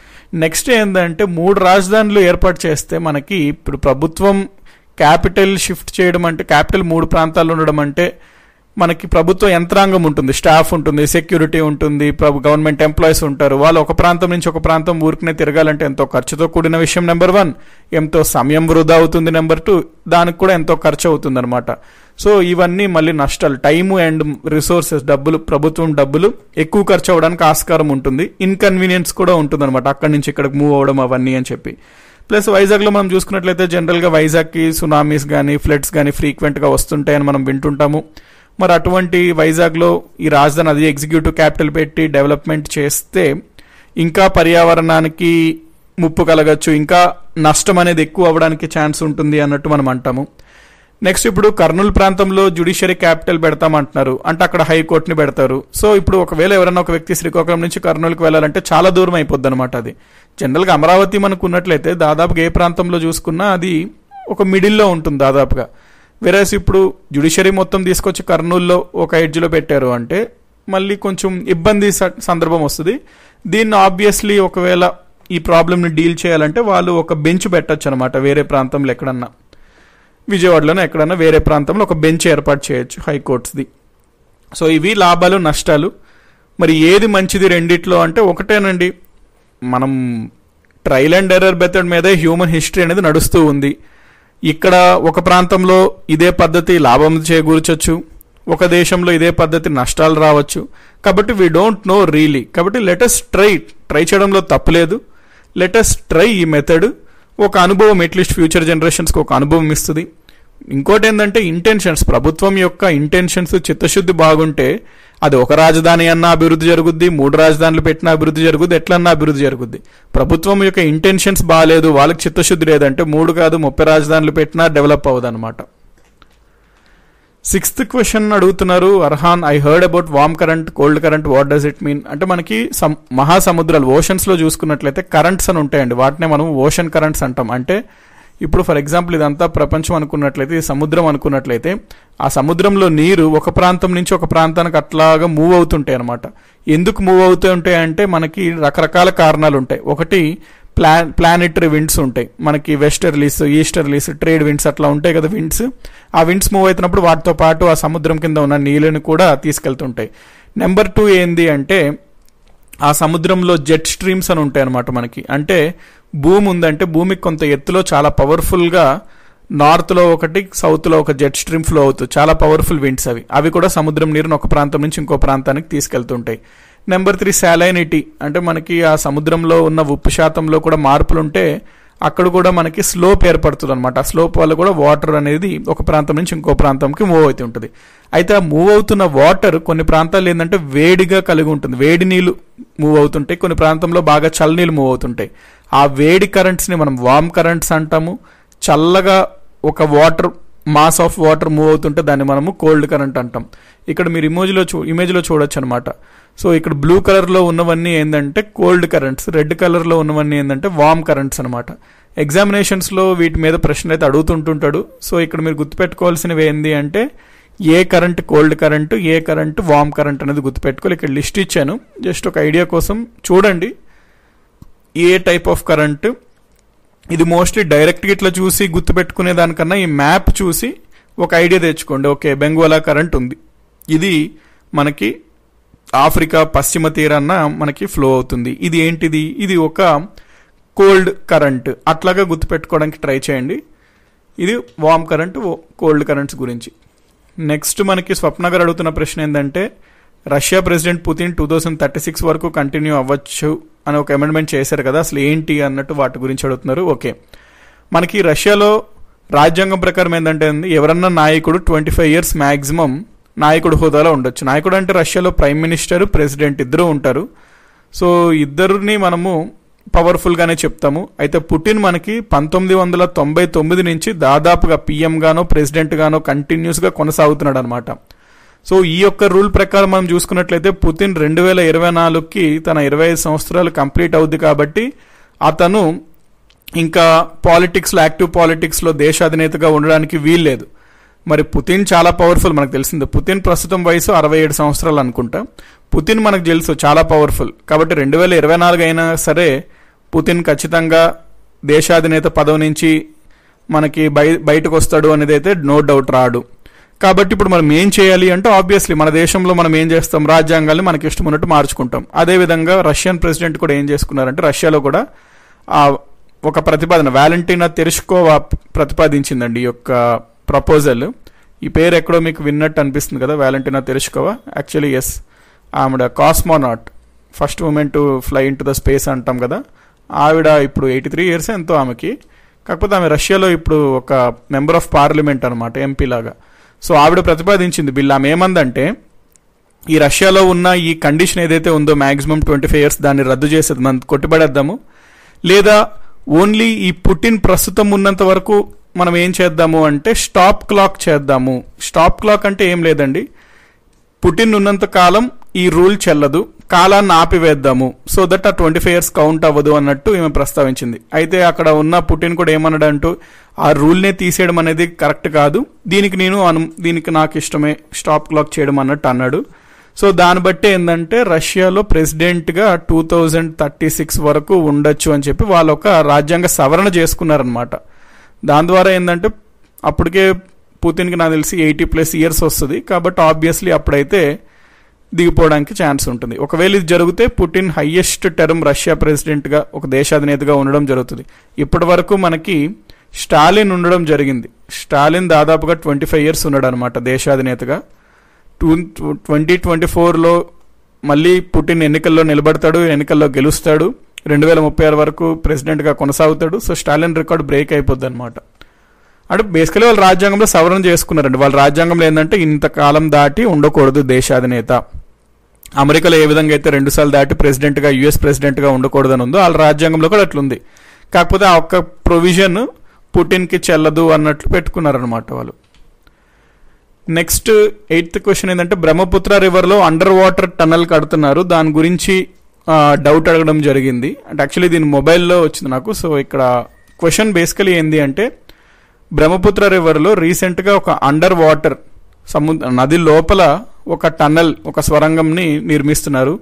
నెక్స్ట్ ఏంటంటే మూడు రాజధానులు ఏర్పాటు చేస్తే మనకి ఇప్పుడు ప్రభుత్వం క్యాపిటల్ షిఫ్ట్ చేయడం అంటే క్యాపిటల్ మూడు ప్రాంతాల్లో ఉండడం అంటే మనకి ప్రభుత్వ యంత్రాంగం ఉంటుంది స్టాఫ్ ఉంటుంది సెక్యూరిటీ ఉంటుంది గవర్నమెంట్ ఎంప్లాయీస్ ఉంటారు వాళ్ళు ఒక ప్రాంతం నుంచి ఒక ప్రాంతం ఊరికనే తిరగాలంటే ఎంతో ఖర్చుతో కూడిన విషయం నెంబర్ వన్ ఎంతో సమయం వృధా అవుతుంది నెంబర్ టూ దానికి కూడా ఎంతో ఖర్చు అవుతుంది అనమాట సో ఇవన్నీ మళ్ళీ నష్టాలు టైము అండ్ రిసోర్సెస్ డబ్బులు ప్రభుత్వం డబ్బులు ఎక్కువ ఖర్చు అవ్వడానికి ఆస్కారం ఉంటుంది ఇన్కన్వీనియన్స్ కూడా ఉంటుంది అనమాట అక్కడి నుంచి ఇక్కడికి మూవ్ అవ్వడం అవన్నీ అని చెప్పి ప్లస్ వైజాగ్లో మనం చూసుకున్నట్లయితే జనరల్గా వైజాగ్కి సునామీస్ కానీ ఫ్లడ్స్ కానీ ఫ్రీక్వెంట్గా వస్తుంటాయని మనం వింటుంటాము మరి అటువంటి వైజాగ్లో ఈ రాజధాని అది ఎగ్జిక్యూటివ్ క్యాపిటల్ పెట్టి డెవలప్మెంట్ చేస్తే ఇంకా పర్యావరణానికి ముప్పు కలగచ్చు ఇంకా నష్టం అనేది ఎక్కువ అవ్వడానికి ఛాన్స్ ఉంటుంది అన్నట్టు మనం అంటాము నెక్స్ట్ ఇప్పుడు కర్నూలు ప్రాంతంలో జ్యుడిషియరీ క్యాపిటల్ పెడతామంటున్నారు అంటే అక్కడ హైకోర్టుని పెడతారు సో ఇప్పుడు ఒకవేళ ఎవరైనా ఒక వ్యక్తి శ్రీకాకుళం నుంచి కర్నూలుకి వెళ్ళాలంటే చాలా దూరం అయిపోద్ది అనమాట అది జనరల్గా అమరావతి మనకు ఉన్నట్లయితే దాదాపుగా ఏ ప్రాంతంలో చూసుకున్నా అది ఒక మిడిల్లో ఉంటుంది దాదాపుగా వెరాస్ ఇప్పుడు జ్యుడిషియరీ మొత్తం తీసుకొచ్చి కర్నూలులో ఒక ఎడ్జ్లో పెట్టారు అంటే మళ్ళీ కొంచెం ఇబ్బంది సందర్భం వస్తుంది దీన్ని ఆబ్వియస్లీ ఒకవేళ ఈ ప్రాబ్లమ్ని డీల్ చేయాలంటే వాళ్ళు ఒక బెంచ్ పెట్టచ్చు అనమాట వేరే ప్రాంతంలో ఎక్కడన్నా విజయవాడలోనే ఎక్కడన్నా వేరే ప్రాంతంలో ఒక బెంచ్ ఏర్పాటు చేయొచ్చు హైకోర్ట్స్ది సో ఇవి లాభాలు నష్టాలు మరి ఏది మంచిది రెండిట్లో అంటే ఒకటేనండి మనం ట్రయల్ అండ్ ఎర్రర్ మెథడ్ మీద హ్యూమన్ హిస్టరీ అనేది నడుస్తూ ఉంది ఇక్కడ ఒక ప్రాంతంలో ఇదే పద్ధతి లాభం చేకూర్చొచ్చు ఒక దేశంలో ఇదే పద్ధతి నష్టాలు రావచ్చు కాబట్టి వీ డోంట్ నో రియలీ కాబట్టి లెటెస్ ట్రై ట్రై చేయడంలో తప్పులేదు లెటెస్ట్ ట్రై ఈ మెథడ్ ఒక అనుభవం అట్లీస్ట్ ఫ్యూచర్ జనరేషన్స్కి ఒక అనుభవం ఇస్తుంది ఇంకోటి ఏంటంటే ఇంటెన్షన్స్ ప్రభుత్వం యొక్క ఇంటెన్షన్స్ చిత్తశుద్ధి బాగుంటే అది ఒక రాజధాని అన్న అభివృద్ధి జరుగుద్ది మూడు రాజధానులు పెట్టిన అభివృద్ధి జరుగుద్ది ఎట్లన్నా అభివృద్ధి జరుగుద్ది ప్రభుత్వం యొక్క ఇంటెన్షన్స్ బాగాలేదు వాళ్ళకి చిత్తశుద్ధి లేదంటే మూడు కాదు ముప్పై రాజధానులు పెట్టినా డెవలప్ అవ్వదు అనమాట సిక్స్త్ క్వశ్చన్ అడుగుతున్నారు Arhan I heard about warm current cold current what does it mean అంటే మనకి మహాసముద్రాలు ఓషన్స్లో చూసుకున్నట్లయితే కరెంట్స్ అని ఉంటాయండి వాటినే మనం ఓషన్ కరెంట్స్ అంటాం అంటే ఇప్పుడు ఫర్ ఎగ్జాంపుల్ ఇదంతా ప్రపంచం అనుకున్నట్లయితే సముద్రం అనుకున్నట్లయితే ఆ సముద్రంలో నీరు ఒక ప్రాంతం నుంచి ఒక ప్రాంతానికి అట్లాగా మూవ్ అవుతుంటాయి అనమాట ఎందుకు మూవ్ అవుతూ ఉంటాయి అంటే మనకి రకరకాల కారణాలు ఉంటాయి ఒకటి ప్లా ప్లానెటరీ విండ్స్ ఉంటాయి మనకి వెస్టర్లీస్ ఈస్టర్లీస్ ట్రేడ్ విండ్స్ అట్లా ఉంటాయి కదా విండ్స్ ఆ విండ్స్ మూవ్ అవుతున్నప్పుడు వాటితో పాటు ఆ సముద్రం కింద ఉన్న నీళ్ళని కూడా తీసుకెళ్తుంటాయి నెంబర్ టూ ఏంది అంటే ఆ సముద్రంలో జెట్ స్ట్రీమ్స్ అని ఉంటాయి అనమాట మనకి అంటే భూమి ఉందంటే భూమికి కొంత ఎత్తులో చాలా పవర్ఫుల్గా నార్త్లో ఒకటి సౌత్లో ఒక జెట్ స్ట్రీమ్ ఫ్లో అవుతుంది చాలా పవర్ఫుల్ విండ్స్ అవి అవి కూడా సముద్రం నీరుని ఒక ప్రాంతం నుంచి ఇంకో ప్రాంతానికి తీసుకెళ్తుంటాయి నెంబర్ త్రీ శాలైనిటీ అంటే మనకి ఆ సముద్రంలో ఉన్న ఉప్పు శాతంలో కూడా మార్పులుంటే అక్కడ కూడా మనకి స్లోప్ ఏర్పడుతుంది అనమాట ఆ స్లోప్ వల్ల కూడా వాటర్ అనేది ఒక ప్రాంతం నుంచి ఇంకో ప్రాంతంకి మూవ్ అవుతూ ఉంటుంది అయితే ఆ మూవ్ అవుతున్న వాటర్ కొన్ని ప్రాంతాలు ఏంటంటే వేడిగా కలిగి ఉంటుంది వేడి నీళ్ళు మూవ్ అవుతుంటాయి కొన్ని ప్రాంతంలో బాగా చల్లనీళ్ళు మూవ్ అవుతుంటాయి ఆ వేడి కరెంట్స్ని మనం వామ్ కరెంట్స్ అంటాము చల్లగా ఒక water mass of water move అవుతుంటే దాన్ని మనము కోల్డ్ కరెంట్ అంటాం ఇక్కడ మీరు ఇమేజ్లో చూ ఇమేజ్లో చూడొచ్చు అనమాట సో ఇక్కడ బ్లూ కలర్లో ఉన్నవన్నీ ఏంటంటే కోల్డ్ కరెంట్స్ రెడ్ కలర్లో ఉన్నవన్నీ ఏంటంటే వామ్ కరెంట్స్ అనమాట ఎగ్జామినేషన్స్లో వీటి మీద ప్రశ్న అయితే అడుగుతుంటుంటాడు సో ఇక్కడ మీరు గుర్తుపెట్టుకోవాల్సినవి ఏంటి అంటే ఏ కరెంట్ కోల్డ్ కరెంట్ ఏ కరెంట్ వామ్ కరెంట్ అనేది గుర్తుపెట్టుకోవాలి ఇక్కడ లిస్ట్ ఇచ్చాను జస్ట్ ఒక ఐడియా కోసం చూడండి ఏ టైప్ ఆఫ్ కరెంట్ ఇది మోస్ట్లీ డైరెక్ట్గా ఇట్లా చూసి గుర్తుపెట్టుకునే దానికన్నా ఈ మ్యాప్ చూసి ఒక ఐడియా తెచ్చుకోండి ఓకే బెంగోలా కరెంట్ ఉంది ఇది మనకి ఆఫ్రికా పశ్చిమ తీరాన్న మనకి ఫ్లో అవుతుంది ఇది ఏంటిది ఇది ఒక కోల్డ్ కరెంట్ అట్లాగా గుర్తుపెట్టుకోవడానికి ట్రై చేయండి ఇది వామ్ కరెంట్ కోల్డ్ కరెంట్స్ గురించి నెక్స్ట్ మనకి స్వప్నగర్ అడుగుతున్న ప్రశ్న ఏంటంటే Russia president Putin two thousand thirty six వరకు కంటిన్యూ అవ్వచ్చు అని ఒక అమెండ్మెంట్ చేశారు కదా అసలు ఏంటి అన్నట్టు వాటి గురించి అడుగుతున్నారు ఓకే మనకి రష్యాలో రాజ్యాంగం ప్రకారం ఏంటంటే ఎవరన్నా నాయకుడు ట్వంటీ ఫైవ్ ఇయర్స్ మ్యాక్సిమం నాయకుడు హోదాలో ఉండొచ్చు నాయకుడు అంటే రష్యాలో ప్రైమ్ మినిస్టర్ ప్రెసిడెంట్ ఇద్దరు ఉంటారు సో ఇద్దరిని మనము పవర్ఫుల్గానే చెప్తాము అయితే పుటిన్ మనకి పంతొమ్మిది వందల తొంభై తొమ్మిది నుంచి దాదాపుగా పిఎంగానో ప్రెసిడెంట్గానో కంటిన్యూస్గా కొనసాగుతున్నాడు అనమాట సో ఈ యొక్క రూల్ ప్రకారం మనం చూసుకున్నట్లయితే పుతిన్ రెండు వేల ఇరవై నాలుగుకి తన ఇరవై ఐదు సంవత్సరాలు కంప్లీట్ అవుద్ది కాబట్టి అతను ఇంకా పాలిటిక్స్లో యాక్టివ్ పాలిటిక్స్లో దేశ అధినేతగా ఉండడానికి వీల్లేదు మరి పుతిన్ చాలా పవర్ఫుల్ మనకు తెలిసింది పుతిన్ ప్రస్తుతం వయసు అరవై ఏడు సంవత్సరాలు అనుకుంటా పుతిన్ మనకు తెలుసు చాలా పవర్ఫుల్ కాబట్టి రెండు వేల ఇరవై నాలుగు అయినా సరే పుతిన్ ఖచ్చితంగా దేశాధినేత పదవి నుంచి మనకి బయ బయటకు వస్తాడు అనేది అయితే నో డౌట్ రాడు కాబట్టి ఇప్పుడు మనం ఏం చేయాలి అంటే ఆబ్వియస్లీ మన దేశంలో మనం ఏం చేస్తాం రాజ్యాంగాన్ని మనకి ఇష్టం ఉన్నట్టు మార్చుకుంటాం అదేవిధంగా రష్యన్ ప్రెసిడెంట్ కూడా ఏం చేసుకున్నారంటే రష్యాలో కూడా ఒక ప్రతిపాదన వ్యాలంటీనా తెరుచుకోవా ప్రతిపాదించిందండి ఈ యొక్క ప్రపోజల్ ఈ పేరు ఎక్కడో మీకు విన్నట్టు అనిపిస్తుంది కదా వ్యాలంటీనా తెరుచుకోవా యాక్చువల్లీ ఎస్ ఆవిడ cosmonaut first moment fly in to the space అంటాం కదా ఆవిడ ఇప్పుడు ఎయిటీ త్రీ ఇయర్స్ ఎంతో ఆమెకి కాకపోతే ఆమె రష్యాలో ఇప్పుడు ఒక మెంబర్ ఆఫ్ పార్లమెంట్ అనమాట ఎంపీ లాగా సో ఆవిడ ప్రతిపాదించింది బిల్ ఆమె ఏమందంటే ఈ రష్యాలో ఉన్న ఈ కండిషన్ ఏదైతే ఉందో మ్యాక్సిమం ట్వంటీ ఫైవ్ ఇయర్స్ దాన్ని రద్దు చేసేది మనం కొట్టుబడేద్దాము లేదా ఓన్లీ ఈ పుట్టిన్ ప్రస్తుతం ఉన్నంత వరకు మనం ఏం చేద్దాము అంటే స్టాప్ క్లాక్ చేద్దాము స్టాప్ క్లాక్ అంటే ఏం లేదండి పుట్టిన్ ఉన్నంత కాలం ఈ రూల్ చెల్లదు కాలాన్ని ఆపివేద్దాము సో దట్ ఆ ట్వంటీ ఫైవ్ ఇయర్స్ కౌంట్ అవ్వదు అన్నట్టు ఈమె ప్రస్తావించింది అయితే అక్కడ ఉన్న పుట్టిన్ కూడా ఏమన్నాడంటూ ఆ రూల్నే తీసేయడం అనేది కరెక్ట్ కాదు దీనికి నేను దీనికి నాకు ఇష్టమే స్టాప్ క్లాక్ చేయడం అన్నట్టు అన్నాడు సో దాన్ని బట్టి ఏంటంటే రష్యాలో ప్రెసిడెంట్గా టూ థౌజండ్ థర్టీ సిక్స్ వరకు ఉండొచ్చు అని చెప్పి వాళ్ళు ఒక రాజ్యాంగ సవరణ చేసుకున్నారనమాట దాని ద్వారా ఏంటంటే అప్పటికే పుతిన్కి నాకు తెలిసి ఎయిటీ ప్లస్ ఇయర్స్ వస్తుంది కాబట్టి ఆబ్వియస్లీ అప్పుడైతే దిగిపోవడానికి ఛాన్స్ ఉంటుంది ఒకవేళ ఇది జరిగితే పుటిన్ హయ్యెస్ట్ టర్మ్ రష్యా ప్రెసిడెంట్గా ఒక దేశాధినేతగా ఉండడం జరుగుతుంది ఇప్పటి వరకు మనకి స్టాలిన్ ఉండడం జరిగింది స్టాలిన్ దాదాపుగా ట్వంటీ ఫైవ్ ఇయర్స్ ఉన్నాడు అనమాట దేశాధినేతగా టూ ట్వంటీ ట్వంటీ ఫోర్లో మళ్ళీ పుటిన్ ఎన్నికల్లో నిలబడతాడు ఎన్నికల్లో గెలుస్తాడు రెండు వేల ముప్పై ఆరు వరకు ప్రెసిడెంట్గా కొనసాగుతాడు సో స్టాలిన్ రికార్డు బ్రేక్ అయిపోద్ది అనమాట అంటే బేసికలీ వాళ్ళు రాజ్యాంగంలో సవరణ చేసుకున్నారండి వాళ్ళ రాజ్యాంగంలో ఏంటంటే ఇంతకాలం దాటి ఉండకూడదు దేశాధినేత అమెరికాలో ఏ విధంగా అయితే రెండుసార్లు దాటి ప్రెసిడెంట్గా యుఎస్ ప్రెసిడెంట్గా ఉండకూడదని ఉందో వాళ్ళ రాజ్యాంగంలో కూడా అట్లుంది కాకపోతే ఆ ఒక్క ప్రొవిజన్ పుటిన్కి చెల్లదు అన్నట్లు పెట్టుకున్నారనమాట వాళ్ళు నెక్స్ట్ ఎయిత్ క్వశ్చన్ ఏంటంటే బ్రహ్మపుత్ర రివర్లో అండర్ వాటర్ టన్నల్ కడుతున్నారు దాని గురించి డౌట్ అడగడం జరిగింది అంటే యాక్చువల్లీ దీని మొబైల్లో వచ్చింది నాకు సో ఇక్కడ క్వశ్చన్ బేసికలీ ఏంది అంటే బ్రహ్మపుత్ర రివర్లో రీసెంట్గా ఒక అండర్ వాటర్ సముద్ర నది లోపల ఒక టన్నల్ ఒక స్వరంగంని నిర్మిస్తున్నారు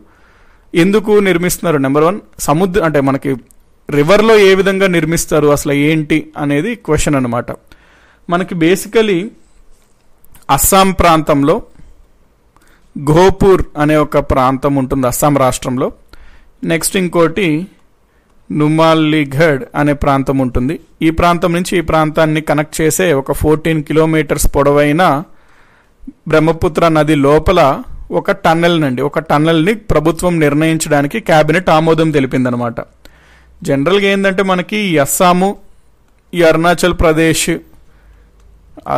ఎందుకు నిర్మిస్తున్నారు నెంబర్ వన్ సముద్ర అంటే మనకి రివర్లో ఏ విధంగా నిర్మిస్తారు అసలు ఏంటి అనేది క్వశ్చన్ అనమాట మనకి బేసికలీ అస్సాం ప్రాంతంలో గోపూర్ అనే ఒక ప్రాంతం ఉంటుంది అస్సాం రాష్ట్రంలో నెక్స్ట్ ఇంకోటి నుమాలిఘడ్ అనే ప్రాంతం ఉంటుంది ఈ ప్రాంతం నుంచి ఈ ప్రాంతాన్ని కనెక్ట్ చేసే ఒక ఫోర్టీన్ కిలోమీటర్స్ పొడవైన బ్రహ్మపుత్ర నది లోపల ఒక టన్నెల్ నండి ఒక టన్నెల్ని ప్రభుత్వం నిర్ణయించడానికి క్యాబినెట్ ఆమోదం తెలిపిందనమాట జనరల్గా ఏంటంటే మనకి అస్సాము ఈ అరుణాచల్ ప్రదేశ్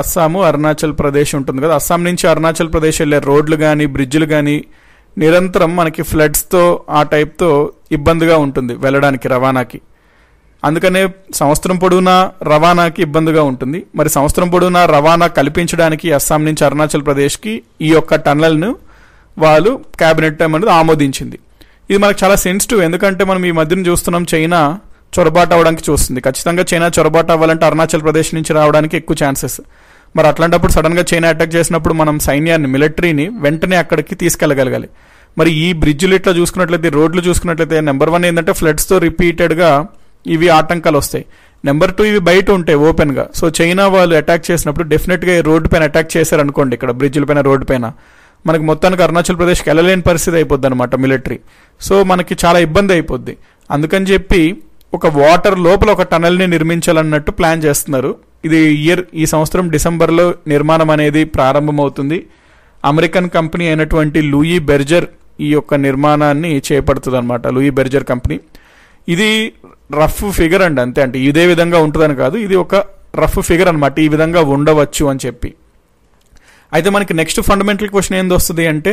అస్సాము అరుణాచల్ ప్రదేశ్ ఉంటుంది కదా అస్సాం నుంచి అరుణాచల్ ప్రదేశ్ వెళ్ళే రోడ్లు కానీ బ్రిడ్జ్లు కానీ నిరంతరం మనకి ఫ్లడ్స్తో ఆ టైప్తో ఇబ్బందిగా ఉంటుంది వెళ్ళడానికి రవాణాకి అందుకనే సంవత్సరం పొడవునా రవాణాకి ఇబ్బందిగా ఉంటుంది మరి సంవత్సరం పొడవునా రవాణా కల్పించడానికి అస్సాం నుంచి అరుణాచల్ ప్రదేశ్కి ఈ యొక్క టన్నెల్ను వాళ్ళు క్యాబినెట్ అనేది ఆమోదించింది ఇది మనకు చాలా సెన్సిటివ్ ఎందుకంటే మనం ఈ మధ్యన చూస్తున్నాం చైనా చొరబాటు అవ్వడానికి చూస్తుంది ఖచ్చితంగా చైనా చొరబాటు అవ్వాలంటే అరుణాచల్ ప్రదేశ్ నుంచి రావడానికి ఎక్కువ ఛాన్సెస్ మరి అట్లాంటప్పుడు సడన్గా చైనా అటాక్ చేసినప్పుడు మనం సైన్యాన్ని మిలిటరీని వెంటనే అక్కడికి తీసుకెళ్లగలగాలి మరి ఈ బ్రిడ్జ్లు ఇట్లా చూసుకున్నట్లయితే రోడ్లు చూసుకున్నట్లయితే నెంబర్ వన్ ఏంటంటే ఫ్లడ్స్తో రిపీటెడ్గా ఇవి ఆటంకాలు వస్తాయి నెంబర్ టూ ఇవి బయట ఉంటాయి ఓపెన్గా సో చైనా వాళ్ళు అటాక్ చేసినప్పుడు డెఫినెట్గా రోడ్డు పైన అటాక్ చేశారు అనుకోండి ఇక్కడ బ్రిడ్జ్ల పైన రోడ్డు పైన మనకి మొత్తానికి అరుణాచల్ ప్రదేశ్కి వెళ్ళలేని పరిస్థితి అయిపోద్ది అనమాట మిలిటరీ సో మనకి చాలా ఇబ్బంది అయిపోద్ది అందుకని చెప్పి ఒక వాటర్ లోపల ఒక టనల్ని నిర్మించాలన్నట్టు ప్లాన్ చేస్తున్నారు ఇది ఇయర్ ఈ సంవత్సరం డిసెంబర్లో నిర్మాణం అనేది ప్రారంభమవుతుంది అమెరికన్ కంపెనీ అయినటువంటి లూయి బెర్జర్ ఈ యొక్క నిర్మాణాన్ని చేపడుతుంది అనమాట లూయి బెర్జర్ కంపెనీ ఇది రఫ్ ఫిగర్ అండి అంతే అంటే ఇదే విధంగా ఉంటుందని కాదు ఇది ఒక రఫ్ ఫిగర్ అనమాట ఈ విధంగా ఉండవచ్చు అని చెప్పి అయితే మనకి నెక్స్ట్ ఫండమెంటల్ క్వశ్చన్ ఏంది వస్తుంది అంటే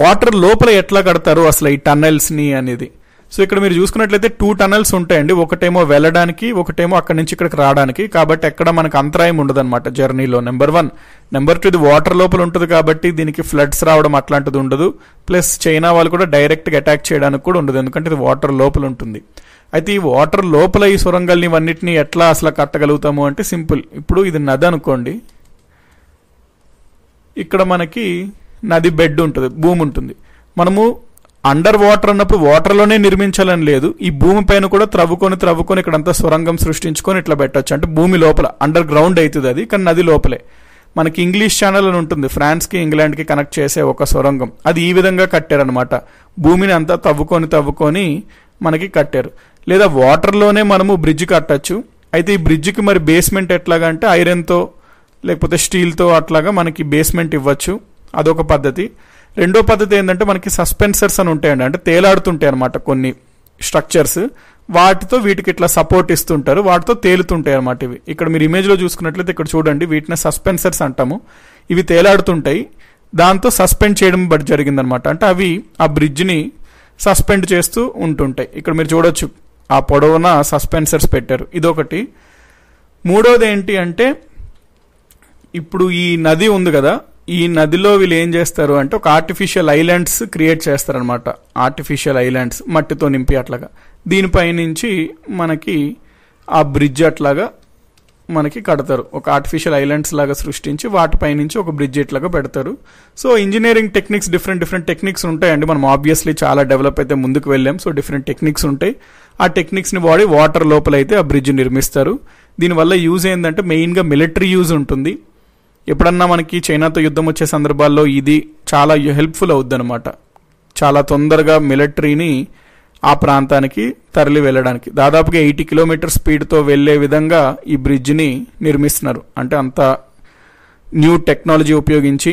వాటర్ లోపల ఎట్లా కడతారు అసలు ఈ టన్నెల్స్ని అనేది సో ఇక్కడ మీరు చూసుకున్నట్లయితే టూ టనల్స్ ఉంటాయండి ఒకటేమో వెళ్ళడానికి ఒకటేమో అక్కడి నుంచి ఇక్కడికి రావడానికి కాబట్టి ఎక్కడ మనకు అంతరాయం ఉండదన్నమాట జర్నీలో నెంబర్ వన్ నెంబర్ టూ ఇది వాటర్ లోపల ఉంటుంది కాబట్టి దీనికి ఫ్లడ్స్ రావడం అట్లాంటిది ఉండదు ప్లస్ చైనా వాళ్ళు కూడా డైరెక్ట్గా అటాక్ చేయడానికి కూడా ఉండదు ఎందుకంటే ఇది వాటర్ లోపల ఉంటుంది అయితే ఈ వాటర్ లోపల ఈ సొరంగల్ని ఇవన్నిటిని ఎట్లా అసలు కట్టగలుగుతాము అంటే సింపుల్ ఇప్పుడు ఇది నది అనుకోండి ఇక్కడ మనకి నది బెడ్ ఉంటుంది భూమి ఉంటుంది మనము అండర్ వాటర్ అన్నప్పుడు వాటర్లోనే నిర్మించాలని లేదు ఈ భూమి పైన కూడా త్రవ్వుకొని త్రవ్వుకొని ఇక్కడంతా సొరంగం సృష్టించుకొని ఇట్లా పెట్టచ్చు అంటే భూమి లోపల అండర్ గ్రౌండ్ అవుతుంది అది కానీ నది లోపలే మనకి ఇంగ్లీష్ ఛానల్ అని ఉంటుంది ఫ్రాన్స్కి ఇంగ్లాండ్కి కనెక్ట్ చేసే ఒక సొరంగం అది ఈ విధంగా కట్టారనమాట భూమిని అంతా తవ్వుకొని తవ్వుకొని మనకి కట్టారు లేదా వాటర్లోనే మనము బ్రిడ్జ్ కట్టచ్చు అయితే ఈ బ్రిడ్జ్కి మరి బేస్మెంట్ ఎట్లాగా అంటే ఐరన్తో లేకపోతే స్టీల్తో అట్లాగా మనకి బేస్మెంట్ ఇవ్వచ్చు అదొక పద్ధతి రెండో పద్ధతి ఏంటంటే మనకి సస్పెన్సర్స్ అని ఉంటాయండి అంటే తేలాడుతుంటాయి అనమాట కొన్ని స్ట్రక్చర్స్ వాటితో వీటికి ఇట్లా సపోర్ట్ ఇస్తుంటారు వాటితో తేలుతుంటాయి అనమాట ఇవి ఇక్కడ మీరు ఇమేజ్లో చూసుకున్నట్లయితే ఇక్కడ చూడండి వీటిని సస్పెన్సర్స్ అంటాము ఇవి తేలాడుతుంటాయి దాంతో సస్పెండ్ చేయడం బట్ జరిగిందనమాట అంటే అవి ఆ బ్రిడ్జ్ని సస్పెండ్ చేస్తూ ఉంటుంటాయి ఇక్కడ మీరు చూడొచ్చు ఆ పొడవున సస్పెన్సర్స్ పెట్టారు ఇదొకటి మూడోది ఏంటి అంటే ఇప్పుడు ఈ నది ఉంది కదా ఈ నదిలో వీళ్ళు ఏం చేస్తారు అంటే ఒక ఆర్టిఫిషియల్ ఐలాండ్స్ క్రియేట్ చేస్తారనమాట ఆర్టిఫిషియల్ ఐలాండ్స్ మట్టితో నింపి అట్లాగా దీనిపై నుంచి మనకి ఆ బ్రిడ్జ్ అట్లాగా మనకి కడతారు ఒక ఆర్టిఫిషియల్ ఐలాండ్స్ లాగా సృష్టించి వాటిపై నుంచి ఒక బ్రిడ్జ్ ఇట్లాగా పెడతారు so engineering techniques different different techniques ఉంటాయండి మనం ఆబ్వియస్లీ చాలా డెవలప్ అయితే ముందుకు వెళ్ళాం సో డిఫరెంట్ టెక్నిక్స్ ఉంటాయి ఆ టెక్నిక్స్ని వాడి వాటర్ లోపల అయితే ఆ బ్రిడ్జ్ నిర్మిస్తారు దీనివల్ల యూజ్ ఏంటంటే మెయిన్గా మిలిటరీ యూజ్ ఉంటుంది ఎప్పుడన్నా మనకి చైనాతో యుద్ధం వచ్చే సందర్భాల్లో ఇది చాలా హెల్ప్ఫుల్ అవుద్ది అనమాట చాలా తొందరగా మిలిటరీని ఆ ప్రాంతానికి తరలి వెళ్ళడానికి దాదాపుగా ఎయిటీ కిలోమీటర్ స్పీడ్తో వెళ్లే విధంగా ఈ బ్రిడ్జ్ని నిర్మిస్తున్నారు అంటే అంత న్యూ టెక్నాలజీ ఉపయోగించి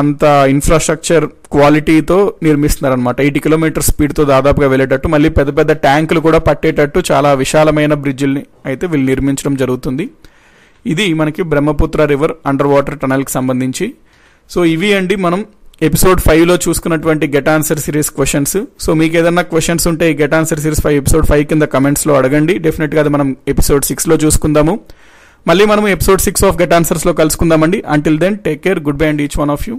అంత ఇన్ఫ్రాస్ట్రక్చర్ క్వాలిటీతో నిర్మిస్తున్నారు అనమాట ఎయిటీ కిలోమీటర్ స్పీడ్తో దాదాపుగా వెళ్ళేటట్టు మళ్ళీ పెద్ద పెద్ద ట్యాంకులు కూడా పట్టేటట్టు చాలా విశాలమైన బ్రిడ్జిల్ని అయితే వీళ్ళు నిర్మించడం జరుగుతుంది ఇది మనకి బ్రహ్మపుత్ర రివర్ అండర్ వాటర్ టనల్కి సంబంధించి సో ఇవి అండి మనం ఎపిసోడ్ ఫైవ్లో చూసుకున్నటువంటి get answer series questions so మీకు ఏదైనా క్వశ్చన్స్ ఉంటే ఈ get answer series five episode five కింద కమెంట్స్లో అడగండి డెఫినెట్గా అది మనం ఎపిసోడ్ సిక్స్లో చూసుకుందాము మళ్ళీ మనం ఎపిసోడ్ సిక్స్ ఆఫ్ గెట్ ఆన్సర్స్లో కలుసుకుందామండి until then take care good bye and each one of you